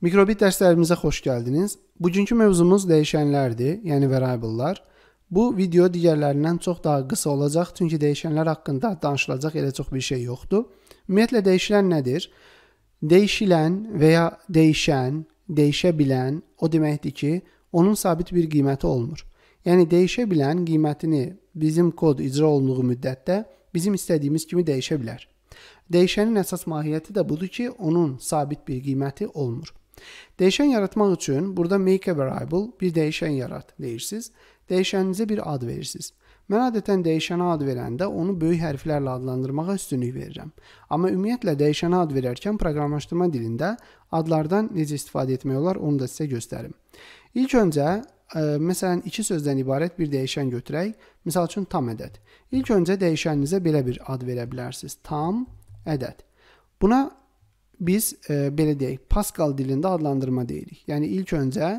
Mikrobit dərslərimizə xoş gəldiniz. Bugünkü mövzumuz dəyişənlərdir, yəni variable'lar. Bu video digərlərindən çox daha qısa olacaq, çünki dəyişənlər haqqında danışılacaq elə çox bir şey yoxdur. Ümumiyyətlə dəyişilən nədir? Dəyişilən və ya dəyişən, dəyişə bilən o deməkdir ki, onun sabit bir qiyməti olmur. Yəni dəyişə bilən qiymətini bizim kod icra olunduğu müddətdə bizim istədiyimiz kimi dəyişə bilər. Dəyişənin əsas mahiyyəti də budur ki, onun sabit bir qiyməti olmur. Dəyişən yaratmaq üçün burada make a variable, bir dəyişən yarat deyirsiniz. Dəyişəninizə bir ad verirsiniz. Mən adətən dəyişənə ad verəndə onu böyük hərflərlə adlandırmağa üstünlük verirəm. Amma ümumiyyətlə dəyişənə ad verərkən proqramlaşdırma dilində adlardan necə istifadə etmək olar, onu da sizə göstərim. İlk öncə ə, e, məsələn iki sözdən ibarət bir dəyişən götürək. Məsəl üçün tam ədəd. İlk öncə dəyişəninizə belə bir ad verə bilərsiniz. Tam ədəd. Buna biz e, belə deyək, Pascal dilində adlandırma deyirik. Yəni ilk öncə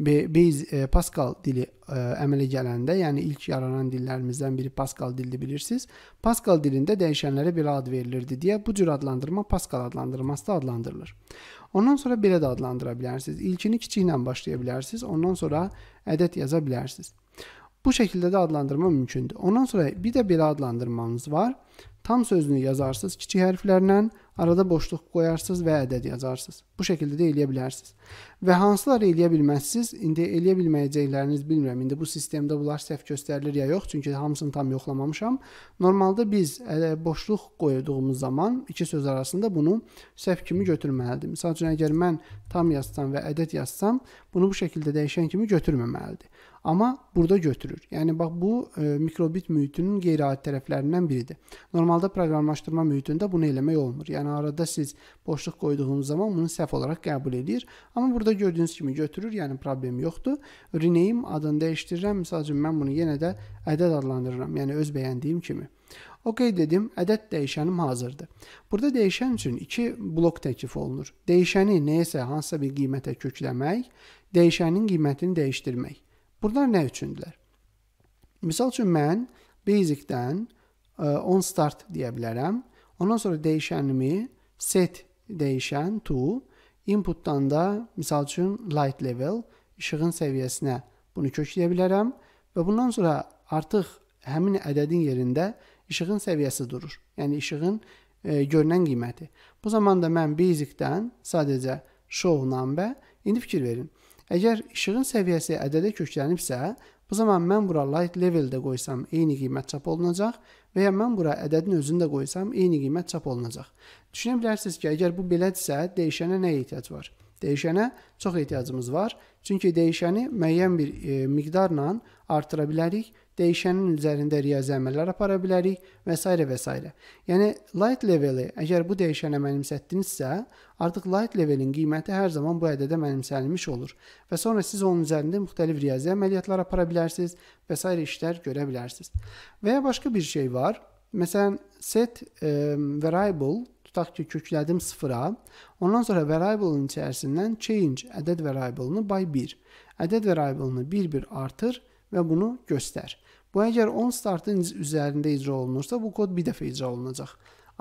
biz e, Pascal dili e, əmələ gələndə, yəni ilk yaranan dillərimizdən biri Pascal dili bilirsiniz. Pascal dilində dəyişənlərə bir ad verilirdi deyə bu cür adlandırma Pascal adlandırması da adlandırılır. Ondan sonra belə də adlandıra bilərsiniz. İlkini kiçiklə başlaya bilərsiniz, ondan sonra ədəd yaza bilərsiniz. Bu şəkildə də adlandırma mümkündür. Ondan sonra bir də belə adlandırmamız var. Tam sözünü yazarsınız kiçik hərflərlə, Arada boşluq qoyarsınız və ədəd yazarsınız. Bu şəkildə də eləyə bilərsiniz. Və hansıları eləyə bilməzsiniz? İndi eləyə bilməyəcəkləriniz bilmirəm. İndi bu sistemdə bunlar səhv göstərilir ya yox, çünki hamısını tam yoxlamamışam. Normalda biz boşluq qoyduğumuz zaman iki söz arasında bunu səhv kimi götürməlidir. Məsəl üçün əgər mən tam yazsam və ədəd yazsam, bunu bu şəkildə dəyişən kimi götürməməlidir. Amma burada götürür. Yəni bax bu e, mikrobit mühitinin qeyri-adi tərəflərindən biridir. Normalda proqramlaşdırma mühitində bunu eləmək olmur. Yəni Yəni arada siz boşluq qoyduğunuz zaman bunu səhv olaraq qəbul edir. Amma burada gördüyünüz kimi götürür, yəni problem yoxdur. Rename adını dəyişdirirəm. Məsəl üçün mən bunu yenə də ədəd adlandırıram. Yəni öz bəyəndiyim kimi. OK dedim, ədəd dəyişənim hazırdır. Burada dəyişən üçün iki blok təklif olunur. Dəyişəni nəyəsə, hansısa bir qiymətə kökləmək, dəyişənin qiymətini dəyişdirmək. Bunlar nə üçündürlər? Məsəl üçün mən basic-dən 10 e, start deyə bilərəm. Ondan sonra dəyişənimi set dəyişən to inputdan da misal üçün light level işığın səviyyəsinə bunu kökləyə bilərəm və bundan sonra artıq həmin ədədin yerində işığın səviyyəsi durur. Yəni işığın e, görünən qiyməti. Bu zaman da mən basic-dən sadəcə show number indi fikir verin. Əgər işığın səviyyəsi ədədə köklənibsə, Bu zaman mən bura light level də qoysam eyni qiymət çap olunacaq və ya mən bura ədədin özünü də qoysam eyni qiymət çap olunacaq. Düşünə bilərsiniz ki, əgər bu belədirsə, dəyişənə nə ehtiyac var? Dəyişənə çox ehtiyacımız var. Çünki dəyişəni müəyyən bir e, miqdarla artıra bilərik, dəyişənin üzərində riyazi əməllər apara bilərik və s. və s. Yəni light leveli əgər bu dəyişənə mənimsətdinizsə, artıq light levelin qiyməti hər zaman bu ədədə mənimsənilmiş olur və sonra siz onun üzərində müxtəlif riyazi əməliyyatlar apara bilərsiniz və s. işlər görə bilərsiniz. Və ya başqa bir şey var. Məsələn, set e, variable tutaq ki, köklədim sıfıra. Ondan sonra variable-ın içərisindən change ədəd variable-ını by 1. Ədəd variable-ını bir-bir artır və bunu göstər. Bu əgər 10 startın üzərində icra olunursa, bu kod bir dəfə icra olunacaq.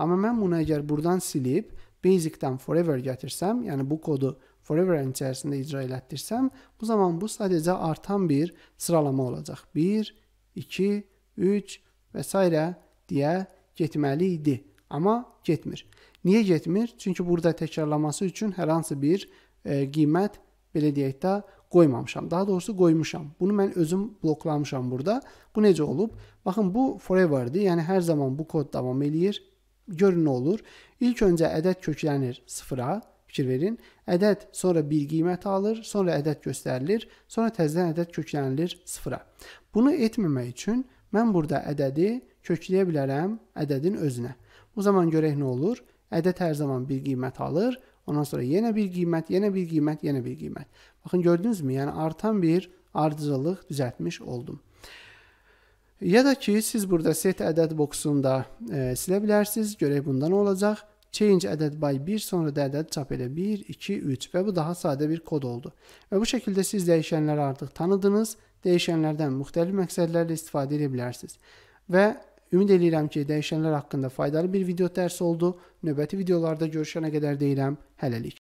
Amma mən bunu əgər buradan silib basic-dən forever gətirsəm, yəni bu kodu forever-ın içərisində icra elətdirsəm, bu zaman bu sadəcə artan bir sıralama olacaq. 1, 2, 3 və s. deyə getməli idi. Amma getmir. Niyə getmir? Çünki burada təkrarlaması üçün hər hansı bir e, qiymət belə deyək də qoymamışam. Daha doğrusu qoymuşam. Bunu mən özüm bloklamışam burada. Bu necə olub? Baxın bu foreverdir. Yəni hər zaman bu kod davam eləyir. Görün nə olur? İlk öncə ədəd köklənir 0-a. Fikir verin. Ədəd sonra bir qiymət alır, sonra ədəd göstərilir, sonra təzədən ədəd köklənilir 0-a. Bunu etməmək üçün mən burada ədədi kökləyə bilərəm ədədin özünə. Bu zaman görək nə olur? Ədəd hər zaman bir qiymət alır, ondan sonra yenə bir qiymət, yenə bir qiymət, yenə bir qiymət. Baxın gördünüzmü? Yəni artan bir ardıcıllıq düzəltmiş oldum. Ya da ki, siz burada set ədəd boksunda e, silə bilərsiniz. Görək bunda nə olacaq? Change ədəd by 1, sonra da ədəd çap elə 1, 2, 3 və bu daha sadə bir kod oldu. Və bu şəkildə siz dəyişənləri artıq tanıdınız. Dəyişənlərdən müxtəlif məqsədlərlə istifadə edə bilərsiniz. Və Ümid edirəm ki, dəyişənlər haqqında faydalı bir video dərsi oldu. Növbəti videolarda görüşənə qədər deyirəm, hələlik.